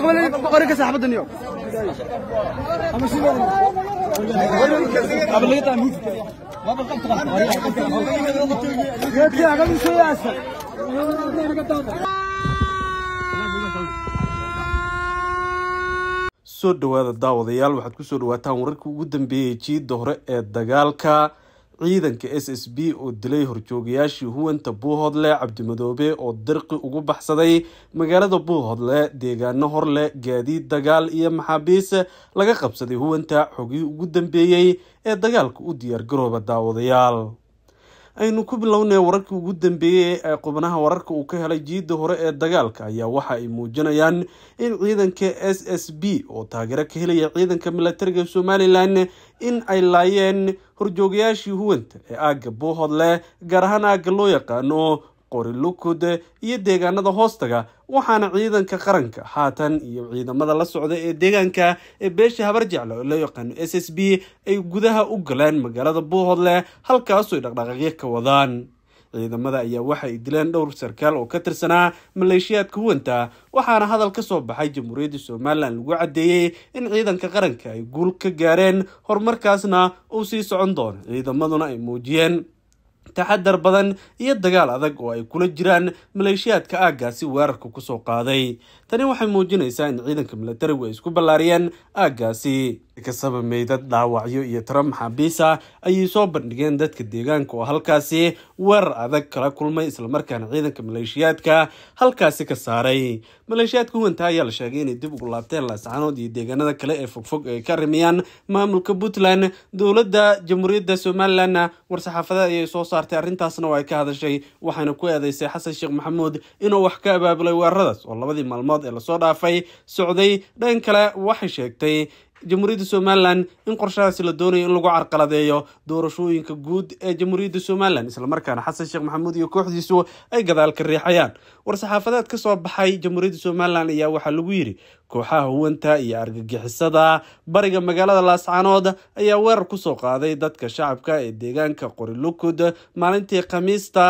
soo dhowaada daawadayaal waxaad ku soo dhawaataan wararkii ugu dambeeyey jiidda hore ee dagaalka ciidanka s s b oo dilay horjoogayaashii huwanta buuhoodle cabdimadoobe oo dirqi ugu baxsaday magaalada buuhoodle deegaano horleh gaadiid dagaal iyo maxaabiis laga qabsaday huwanta xogii ugu dambeeyey ee dagaalka u diyaargarooba daawadayaal aynu ku bilownay wararkii ugu dambeeyey ee qubnaha wararka uu ka helay jiidda hore ee dagaalka ayaa waxa ay muujinayaan in ciidanka s s b oo taageero ka helaya ciidanka milatariga somalilan in ay laayeen horjoogayaashii huwanta ee aagga boohood leh gaar ahaan aagga loo yaqaano qori lukud iyo deegaanada hoostaga waxaana ciidanka qaranka haatan iyo ciidamada la socda ee deegaanka ee beesha habar jecla oo loo yaqaano s s b ay gudaha u galeen magaalada buuhodle halkaasoy dhaqdhaqaaqyo ka wadaan ciidamada ayaa waxa dileen dhowr sarkaal oo ka tirsanaa maleeshiyaadka huwanta waxaana hadal ka soo baxay jamhuuriyadda somalilan lagu caddeeyey in ciidanka qaranka ay guul ka gaareen horumarkaasna uu sii socon doono ciidamaduna ay muujiyeen taxadar badan iyo dagaal adag oo ay kula jiraan maleeshiyaadka aaggaasi weerarka kusoo qaaday tani waxay muujinaysaa in ciidanka milatarigu ay isku ballaariyeen aaggaasi inkastaba meydad dhaawacyo iyo tiro maxaabiis ah ayay soo bandhigeen dadka deegaanka oo halkaasi weerar adag kala kulmay islamarkaana ciidanka maleeshiyaadka halkaasi ka saaray maleeshiyaadka huwanta ayaa la sheegay inay dib ugu laabteen laascanood iyo deegaanada kale ee fogfog ay ka rimiyaan maamulka puntland dowladda jamhuuriyadda somalilanna war saxaafadeed ayay soo saartay arrintaasna oo ay ka hadashay waxayna ku eedeysay xasan sheekh maxamuud inuu wax ka abaabulay weeraradaas oo labadii maalmood ee lasoo dhaafay socday dhan kale waxay sheegtay jamhuuriyadda somalilan in qorshadaasi la doonayo in lagu carqaladeeyo doorashooyinka guud ee jamhuuriyadda somalilan islamarkaana xasan sheekh maxamuud iyo kooxdiisu ay gadaal ka riixayaan war saxaafadeed ka soo baxay jamhuuriyadda somalilan ayaa waxaa lagu yidhi kooxaha huwanta iyo argagixisada bariga magaalada laascaanood ayaa weerar kusoo qaaday dadka shacabka ee deegaanka qori lukud maalintii khamiista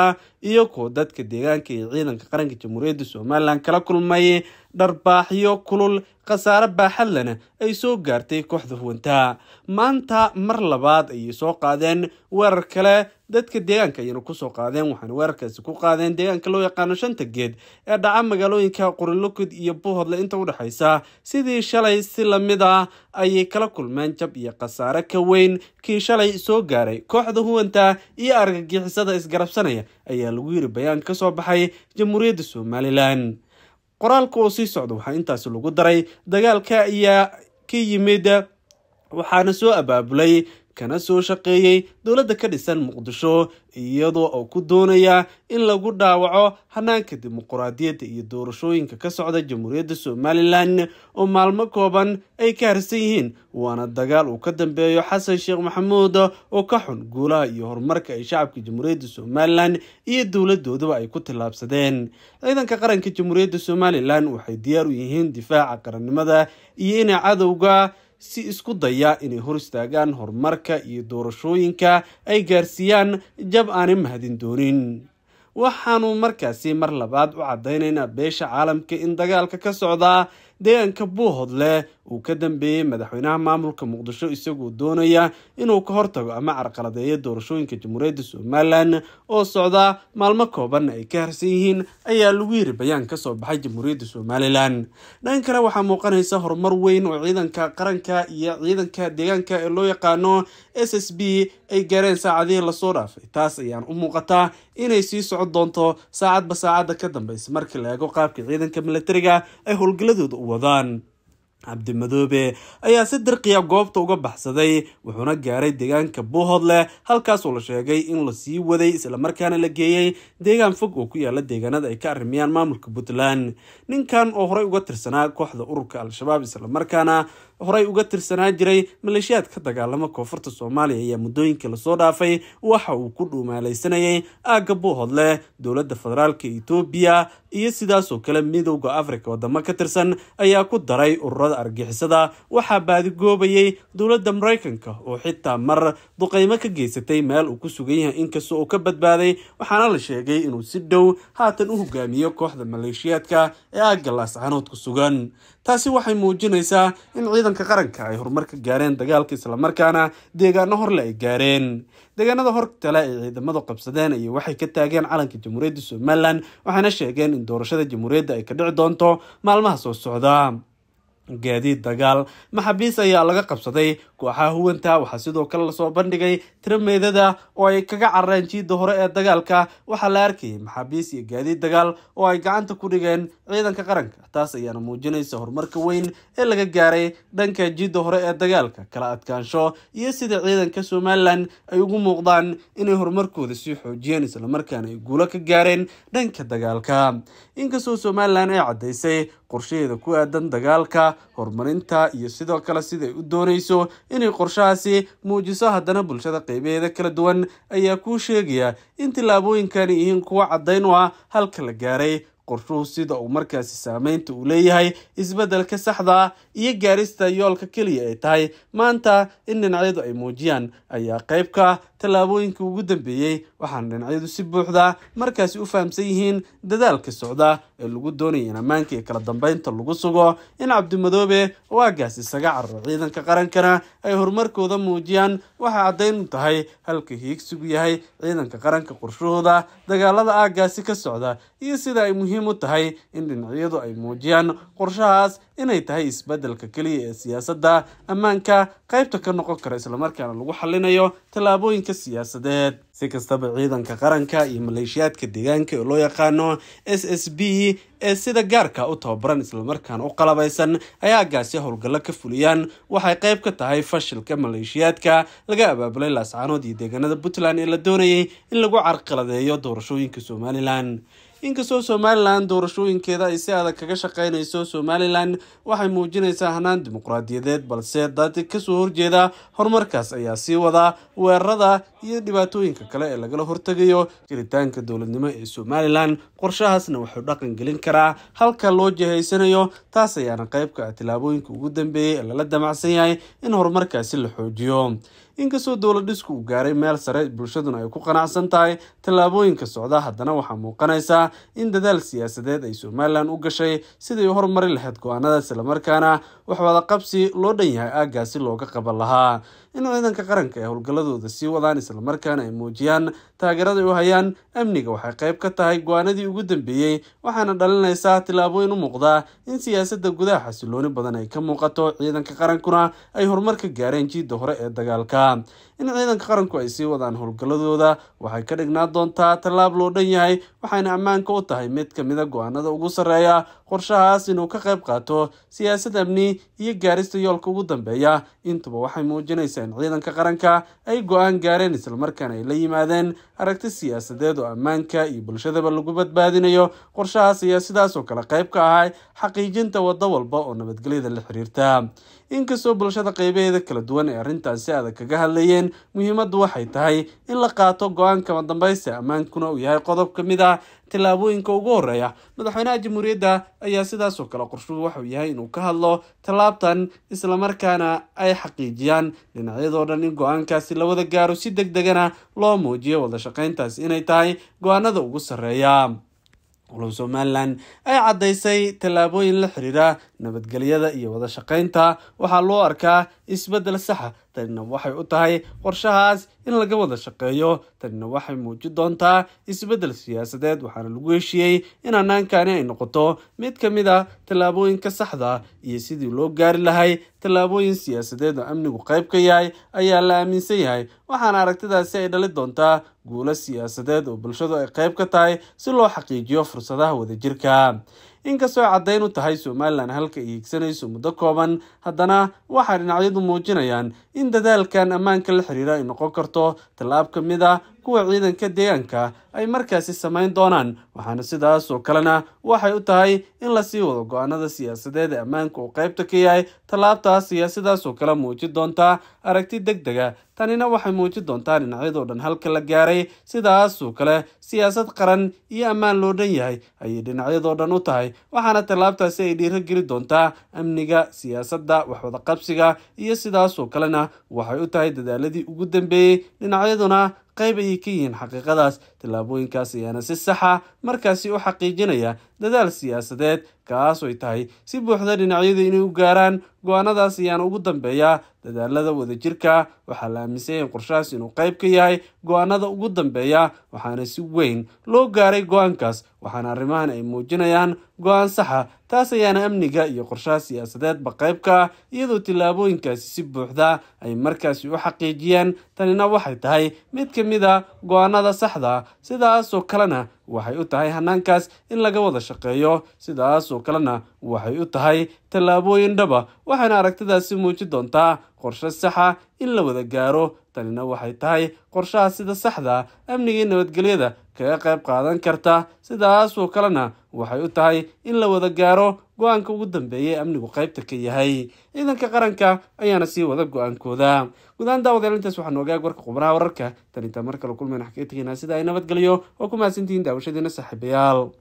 iyo kuwa dadka deegaanka iyo ciidanka qaranka jamhuuriyadda somalilan kala kulmay dharbaaxyo kulul khasaare baaxad ay soo gaartay kooxda huwanta maanta mar labaad ayay soo qaadeen weerar kale dadka deegaanka ayana kusoo qaadeen waxaana weerarkaasi ku qaadeen deegaanka loo yaqaano shanta geed ee dhaca magaalooyinka qurilukud iyo buhodle inta udhexaysa sidii shalay si lamid ah ayay kala kulmeen jab iyo khasaare ka weyn kii shalay soo gaaray kooxda huwanta iyo argagixisada isgarabsanaya ayaa lagu yiri bayaan ka soo baxay jamhuuriyadda somalilan qoraalka oo sii socda waxaa intaasi lagu daray dagaalka ayaa ka yimid waxaana soo abaabulay kana soo shaqeeyey dowladda ka dhisan muqdisho iyadoo oo ku doonaya in lagu dhaawaco hanaanka dimuquraadiyadda iyo doorashooyinka ka socda jamhuuriyadda somalilan oo maalmo kooban ay ka harsan yihiin waana dagaal uu ka dambeeyo xasan sheekh maxamuud oo ka xun guulaha iyo horumarka ay shacabka jamhuuriyadda somalilan iyo dowladoodaba ay ku tillaabsadeen ciidanka qaranka jamhuuriyadda somalilan waxay diyaar u yihiin difaaca qarannimada iyo inay cadowga si isku daya inay hor istaagaan horumarka iyo doorashooyinka ay gaarsiiyaan jab aanay mahadin doonin waxaanu markaasi mar labaad u caddaynaynaa beesha caalamka in dagaalka ka socda deegaanka buuhodle uu ka dambeeyey madaxweynaha maamulka muqdisho isagoo doonaya inuu ka hortago ama carqaladeeyo doorashooyinka jamhuuriyadda somalilan oo socda maalmo kooban ay ka harsan yihiin ayaa lagu yiri bayaan kasoo baxay jamhuuriyadda somalilan dhan kale waxaa muuqanaysa horumar weyn oo ciidanka qaranka iyo ciidanka deegaanka ee loo yaqaano s s b ay gaareen saacadihii lasoo dhaafay taas ayaan u muuqataa inay sii socon doonto saacadba saacadda ka dambeysa markii la eego qaabka ciidanka militariga ay ah howlgaladooda wadaan cabdimadoobe ayaa si dirqiya goobta uga baxsaday wuxuuna gaaray deegaanka buuhodle oo la sheegay in la sii waday islamarkaana la geeyey deegaan fog oo ku yaala deegaanada ay ka arrimiyaan maamulka puntland ninkan oo horey uga tirsanaa kooxda ururka al-shabaab islamarkaana horay uga tirsanaa jiray maleeshiyaadka dagaalamo koonfurta soomaaliya ayaa muddooyinka lasoo dhaafay waxa uu ku dhuumaalaysanayay aagga buuhodle dowladda federaalka etoobiya iyo sidaasoo kale midowda afrika waddamo ka tirsan ayaa ku daray ururada argixisada waxaa baadigoobayay dowladda maraykanka oo xitaa mar duqeymo ka geysatay meel uu ku sugan yahay inkastoo uu ka badbaaday waxaana la sheegay inuu si dhow haatan u hogaamiyo kooxda maleeshiyaadka ee aagga laascanood ku sugan taasi waxay muujinaysaa in ciidanka qaranka ay horumar ka gaareen dagaalka islamarkaana deegaano horle ay gaareen deegaanada hortale ay ciidamadu qabsadeen ayo waxay ka taageen calanka jamhuuriyadda somalilan waxayna sheegeen in doorashada jamhuuriyadda ay ka dhici doonto maalmaha soo socda gaadiid dagaal maxaabiis ayaa laga qabsaday kooxaha huwanta waxaa sidoo kale lasoo bandhigay tirameydada oo ay kaga carareen jiidda hore ee dagaalka waxaa la arkayay maxaabiis iyo gaadiid dagaal oo ay gacanta ku dhigeen ciidanka qaranka taas ayaana muujinaysa horumarka weyn ee laga gaaray dhanka jiidda hore ee dagaalka kala adkaansho iyo sida ciidanka somalilan ay ugu muuqdaan inay horumarkooda sii xoojiyeen islamarkaana ay guulo ka gaareen dhanka dagaalka inkastoo somalilan ay caddaysay qorsheheeda ku aadan dagaalka horumarinta iyo sidoo kale sidaay u doonayso inay qorshahaasi muujiso haddana bulshada qiimaheeda kala duwan ayaa kuu sheegaya in tillaabooyinkani yihiin kuwa caddayn u ah halka la gaaray qorshuhu sida uu markaasi saameynta uu leeyahay isbeddelka saxda iyo gaarista yoolka keliya ay tahay maanta in dhinacyadu ay muujiyaan ayaa qayb ka ah tallaabooyinkai ugu dambeeyey waxaana dhinacyadu si buuxda markaasi u fahamsan yihiin dadaalka socda ee lagu doonaya in ammaanka iyo kala dambaynta lagu sugo in cabdimadoobe oo aagaas isaga cararo ciidanka qarankana ay horumarkooda muujiyaan waxay caddayn u tahay halka hiigsigu yahay ciidanka qaranka qorshahooda dagaalada aagaasi ka socda iyo sida ay muhiim muhiim u tahay in dhinacyadu ay muujiyaan qorshahaas inay tahay isbeddelka keliya ee siyaasadda ammaanka qaybta ka noqon kara islamarkaana lagu xallinayo tallaabooyinka siyaasadeed si kastaba ciidanka qaranka iyo maleeshiyaadka deegaanka ee loo yaqaano s s b ee sida gaarka u tababaran islamarkaana u qalabaysan ayaa gaasi howlgallo ka fuliyaan waxay qayb ka tahay fashilka maleeshiyaadka laga abaabulay laascaanood iyo deegaanada puntland ee la doonayay in lagu carqaladeeyo doorashooyinka somalilan inkastoo somalilan doorashooyinkeeda ay si adag kaga shaqeynayso somalilan waxay muujinaysaa hanaan dimuqraadiyadeed balse dad kasoo horjeeda horumarkaas ayaa sii wada weerarada iyo dhibaatooyinka kale ee lagala hortegayo jiritaanka dowladnimo ee somalilan qorshahaasna wuxuu dhaqan gelin karaa halka loo jihaysanayo taas ayaana qeybka tilaabooyinka ugu dambeeyey ee lala damacsan yahay in horumarkaasi la xoojiyo inkastoo dowla dhisku uu gaaray meel sare bulshaduna ay ku qanacsan tahay tallaabooyinka socda haddana waxaa muuqanaysaa in dadaal siyaasadeed ay somalilan u gashay siday horumari lahayd go-aanada islamarkaana wax wadaqabsi loo dhan yahay aaggaasi looga qaban lahaa in ciidanka qaranka ay howlgalladooda sii wadaan islamarkaana ay muujiyaan taageeraday u hayaan amniga waxay qayb ka tahay go-aanadii ugu dambeeyey waxaana dhalinaysaa tillaabooyin u muuqda in siyaasadda gudaha xasilooni badan ay ka muuqato ciidanka qarankuna ay horumar ka gaareen jiidda hore ee dagaalka Um, in ciidanka qaranku ay sii wadaan howlgalladooda waxay ka dhignaa doontaa tallaab loo dhan yahay waxayna ammaanka u tahay mid ka mida ah go-aanada ugu sarreeya qorshahaas inuu ka qayb qaato siyaasad amni iyo gaarista yoolka ugu dambeeya intuba waxay muujinaysaa in ciidanka qaranka ay go-aan gaareen islamarkaana ay la yimaadeen aragti siyaasadeed oo ammaanka iyo bulshadaba lagu badbaadinayo qorshahaas ayaa sidaas oo kale qayb ka ahay xaqiijinta waddo walba oo nabadgelyada la xiriirta inkastoo bulshada qeybaheeda kala duwan ee arrintaasi adag kaga hadlayeen sheegeen muhiimaddu waxay tahay in la qaato go-aan kama ammaankuna uu yahay qodob ka mid ah tallaabooyinka ugu horreeya madaxweynaha jamhuuriyadda ayaa sidaasoo kale qorshuhu waxuu yahay inuu ka hadlo tallaabtan islamarkaana ay xaqiijiyaan dhinacyadoo dhan in go-aankaasi la wada gaaro si deg degana loo muujiyo wada shaqayntaasi inay tahay go-aanada ugu sarreeya walow somalilan ay caddaysay tallaabooyin la xiriira nabadgelyada iyo wada shaqaynta waxaa loo arkaa isbeddel saxa ah tanina waxay u tahay qorshahaas in laga wada shaqeeyo tanina waxay muujin doontaa isbeddel siyaasadeed waxaana lagu heshiiyey in hannaankani ay noqoto mid ka mid a ah tallaabooyinka saxda iyo sidii loo gaari lahay tallaabooyin siyaasadeed oo amnigu qayb ka yahay ayaa la aaminsan yahay waxaana aragtidaasi ay dhali doontaa guulo siyaasadeed oo bulshadu ay qayb ka tahay si loo xaqiijiyo fursadaha wadajirka inkastoo ay caddayn u tahay somalilan halka ay muddo kooban haddana waxaa dhinacyadu muujinayaan in dadaalkan ammaanka la xiriira ay noqon karto tallaab ka mid a ah kuwa ciidanka deegaanka ay markaasi samayn doonaan waxaana sidaas oo kalena waxay u tahay in lasii wado go-aanada siyaasadeed ee ammaanka uu qaybta ka yahay tallaabtaas ayaa sidaas oo kale muujin doontaa aragti deg dega tanina waxay muujin doontaa dhinacyadoo dhan halka la gaaray sidaasoo kale siyaasad qaran iyo ammaan loo dhan yahay ayay dhinacyadoo dhan u tahay waxaana tallaabtaasi ay dhiirogeli doontaa amniga siyaasadda waxwadaqabsiga iyo sidaasoo kalena waxay u tahay dadaaladii ugu dambeeyey dhinacyaduna qayb ayay ka yihiin xaqiiqadaas tallaabooyinkaas ayaana si saxa markaasi u xaqiijinaya dadaal siyaasadeed kaas oy tahay si buuxda dhinacyada inay u gaaraan go-aanadaas ayaana ugu dambeeya dadaalada wadajirka waxaa la aaminsanyay in qorshahaas inuu qayb ka yahay go-aanada ugu dambeeya waxaana si weyn loo gaaray go-aankaas waxaana arrimahan ay muujinayaan go-aan saxa taas ayaana amniga iyo qorshaha siyaasadeedba qaybka iyadoo tillaabooyinkaasi si buuxda ay markaasi u xaqiijiyeen tanina waxay tahay mid ka mid a ah go-aanada saxda sidaasoo kalena waxay u tahay hanaankaas in laga wada shaqeeyo sidaas oo kalena waxay u tahay tallaabooyin dhaba waxayna aragtidaasi muujin doontaa qorshe saxa in la wada gaaro tanina waxay tahay qorshaha sida saxda amnigii nabadgelyada kaga qayb qaadan karta sidaasoo kalena waxay u tahay in la wada gaaro go-aanka ugu dambeeyay amnigu qaybta ka yahay ciidanka qaranka ayaana sii wada go-aankooda gudaan daawadayaal intaas waxaanu ogaag warka khubnaha wararka tan intaa mar kale kulmayna xageedkiina sida ay nabadgelyo oo ku mahadsantihiin daawashadiina saaxiibayaal